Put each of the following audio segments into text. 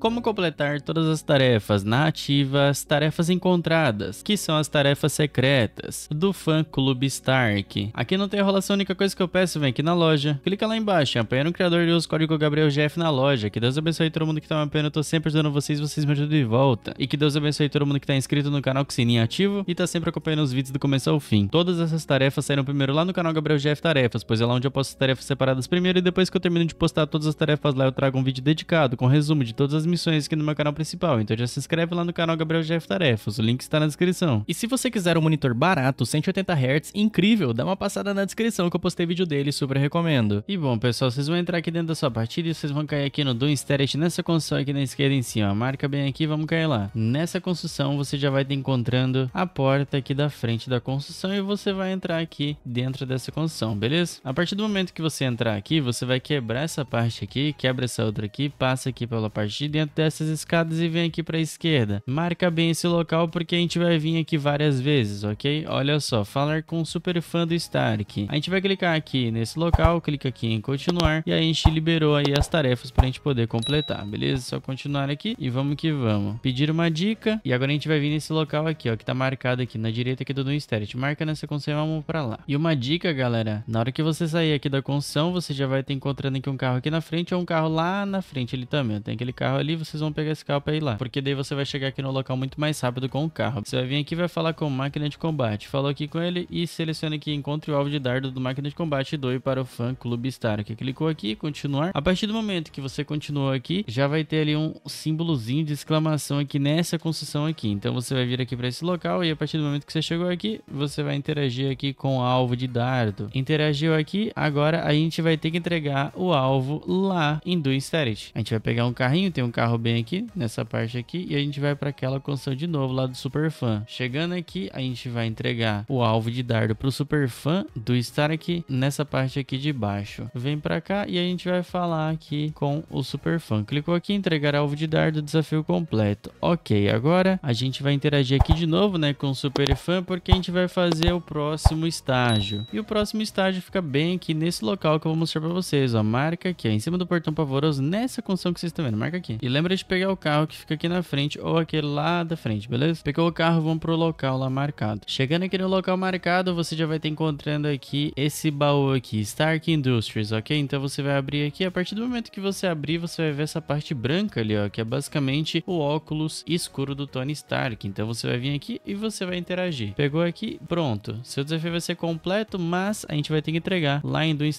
Como completar todas as tarefas na ativa As Tarefas Encontradas, que são as tarefas secretas do fã Clube Stark. Aqui não tem enrolação, a única coisa que eu peço, vem aqui na loja, clica lá embaixo, apanha no criador e usa o código GabrielGF na loja. Que Deus abençoe todo mundo que tá me apoiando, eu tô sempre ajudando vocês, vocês me ajudam de volta. E que Deus abençoe todo mundo que tá inscrito no canal com sininho ativo e tá sempre acompanhando os vídeos do começo ao fim. Todas essas tarefas saíram primeiro lá no canal GabrielGF Tarefas, pois é lá onde eu posto as tarefas separadas primeiro e depois que eu termino de postar todas as tarefas lá eu trago um vídeo dedicado com resumo de todas as transmissões aqui no meu canal principal, então já se inscreve lá no canal Gabriel Jeff Tarefas, o link está na descrição. E se você quiser um monitor barato, 180Hz, incrível, dá uma passada na descrição que eu postei vídeo dele, super recomendo. E bom pessoal, vocês vão entrar aqui dentro da sua partida e vocês vão cair aqui no Doom Stereo nessa construção aqui na esquerda em cima, marca bem aqui vamos cair lá. Nessa construção você já vai estar encontrando a porta aqui da frente da construção e você vai entrar aqui dentro dessa construção, beleza? A partir do momento que você entrar aqui, você vai quebrar essa parte aqui, quebra essa outra aqui, passa aqui pela parte de dentro dentro dessas escadas e vem aqui para a esquerda. Marca bem esse local porque a gente vai vir aqui várias vezes, ok? Olha só, falar com o super fã do Stark. A gente vai clicar aqui nesse local, clica aqui em continuar e a gente liberou aí as tarefas para a gente poder completar, beleza? Só continuar aqui e vamos que vamos. Pedir uma dica e agora a gente vai vir nesse local aqui, ó, que tá marcado aqui na direita aqui do a gente Marca nessa construção e vamos para lá. E uma dica, galera, na hora que você sair aqui da construção, você já vai ter encontrando aqui um carro aqui na frente ou um carro lá na frente ali também. Tem aquele carro ali ali, vocês vão pegar esse carro pra ir lá. Porque daí você vai chegar aqui no local muito mais rápido com o carro. Você vai vir aqui vai falar com máquina de combate. Falou aqui com ele e seleciona aqui encontre o alvo de dardo do máquina de combate e doe para o fã clube Star. Que clicou aqui, continuar. A partir do momento que você continuou aqui, já vai ter ali um símbolozinho de exclamação aqui nessa construção aqui. Então você vai vir aqui para esse local e a partir do momento que você chegou aqui, você vai interagir aqui com o alvo de dardo. Interagiu aqui, agora a gente vai ter que entregar o alvo lá em Doing Starity. A gente vai pegar um carrinho, tem um carrinho carro bem aqui, nessa parte aqui, e a gente vai para aquela construção de novo lá do super fã. Chegando aqui, a gente vai entregar o alvo de dardo para o super fã do estar aqui nessa parte aqui de baixo. Vem para cá e a gente vai falar aqui com o super fã. Clicou aqui, entregar alvo de dardo, desafio completo. Ok, agora a gente vai interagir aqui de novo né, com o super fã, porque a gente vai fazer o próximo estágio. E o próximo estágio fica bem aqui nesse local que eu vou mostrar para vocês. Ó, marca aqui, ó, em cima do portão pavoroso, nessa construção que vocês estão vendo, marca aqui. E lembra de pegar o carro que fica aqui na frente ou aquele lá da frente, beleza? Pegou o carro, vamos pro local lá marcado. Chegando aqui no local marcado, você já vai estar encontrando aqui esse baú aqui, Stark Industries, ok? Então você vai abrir aqui, a partir do momento que você abrir, você vai ver essa parte branca ali, ó, que é basicamente o óculos escuro do Tony Stark. Então você vai vir aqui e você vai interagir. Pegou aqui, pronto. Seu desafio vai ser completo, mas a gente vai ter que entregar lá em Doom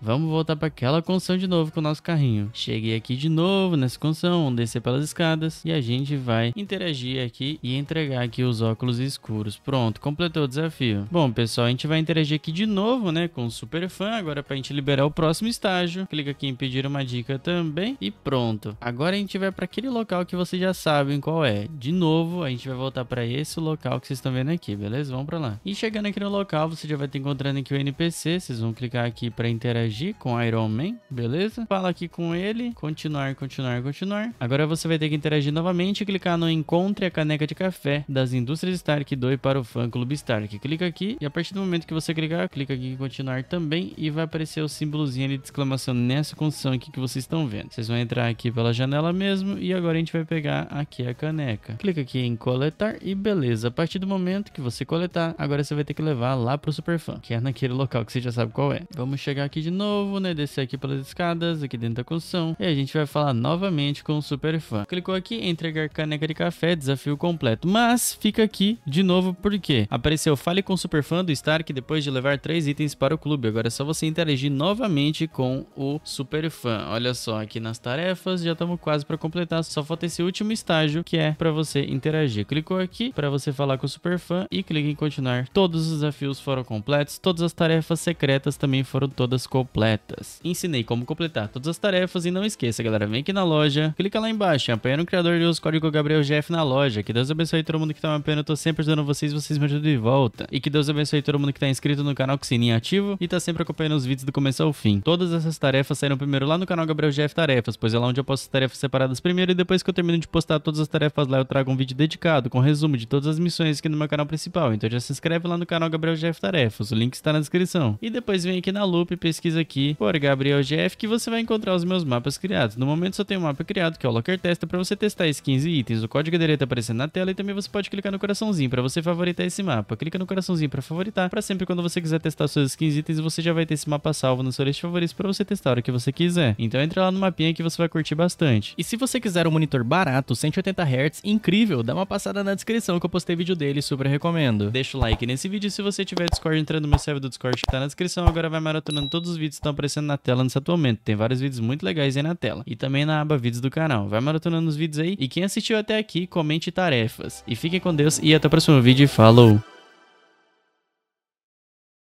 Vamos voltar para aquela construção de novo com o nosso carrinho. Cheguei aqui de novo nessa construção construção, descer pelas escadas e a gente vai interagir aqui e entregar aqui os óculos escuros. Pronto, completou o desafio. Bom, pessoal, a gente vai interagir aqui de novo, né, com o super fã, agora pra gente liberar o próximo estágio. Clica aqui em pedir uma dica também e pronto. Agora a gente vai para aquele local que vocês já sabem qual é. De novo, a gente vai voltar para esse local que vocês estão vendo aqui, beleza? Vamos para lá. E chegando aqui no local, você já vai estar encontrando aqui o NPC, vocês vão clicar aqui para interagir com Iron Man, beleza? Fala aqui com ele, continuar, continuar, continuar senhor. Agora você vai ter que interagir novamente e clicar no Encontre a caneca de café das indústrias Stark 2 para o fã clube Stark. Clica aqui e a partir do momento que você clicar, clica aqui em continuar também e vai aparecer o símbolozinho de exclamação nessa construção aqui que vocês estão vendo. Vocês vão entrar aqui pela janela mesmo e agora a gente vai pegar aqui a caneca. Clica aqui em coletar e beleza. A partir do momento que você coletar, agora você vai ter que levar lá para o Superfã, que é naquele local que você já sabe qual é. Vamos chegar aqui de novo, né? Descer aqui pelas escadas, aqui dentro da construção. E a gente vai falar novamente com um super fã. Clicou aqui, entregar caneca de café, desafio completo. Mas fica aqui de novo porque apareceu fale com super fã do Stark depois de levar três itens para o clube. Agora é só você interagir novamente com o super fã. Olha só, aqui nas tarefas já estamos quase para completar, só falta esse último estágio que é para você interagir. Clicou aqui para você falar com o super fã e clique em continuar. Todos os desafios foram completos, todas as tarefas secretas também foram todas completas. Ensinei como completar todas as tarefas e não esqueça, galera, vem aqui na loja, clica lá embaixo, apoiando o criador de usa o código GabrielGF na loja. Que Deus abençoe todo mundo que tá me apoiando, eu tô sempre ajudando vocês, vocês me ajudam de volta. E que Deus abençoe todo mundo que tá inscrito no canal, com o sininho ativo e tá sempre acompanhando os vídeos do começo ao fim. Todas essas tarefas saíram primeiro lá no canal GabrielGF Tarefas, pois é lá onde eu posto as tarefas separadas primeiro e depois que eu termino de postar todas as tarefas lá, eu trago um vídeo dedicado com resumo de todas as missões aqui no meu canal principal. Então já se inscreve lá no canal GabrielGF Tarefas, o link está na descrição. E depois vem aqui na loop e pesquisa aqui por GabrielGF que você vai encontrar os meus mapas criados. No momento só tem um mapa criado que é o Locker Testa, para você testar skins e itens. O código dele tá aparecendo na tela e também você pode clicar no coraçãozinho para você favoritar esse mapa. Clica no coraçãozinho para favoritar, para sempre quando você quiser testar suas skins e itens, você já vai ter esse mapa salvo no seu list favoritos para você testar o que você quiser. Então entra lá no mapinha que você vai curtir bastante. E se você quiser um monitor barato, 180 Hz, incrível, dá uma passada na descrição que eu postei vídeo dele, super recomendo. Deixa o like nesse vídeo se você tiver Discord, entra no meu server do Discord que tá na descrição, agora vai maratonando todos os vídeos que estão aparecendo na tela nesse atual momento. Tem vários vídeos muito legais aí na tela. E também na aba vídeos do canal canal. Vai maratonando os vídeos aí. E quem assistiu até aqui, comente tarefas. E fiquem com Deus e até o próximo vídeo. Falou!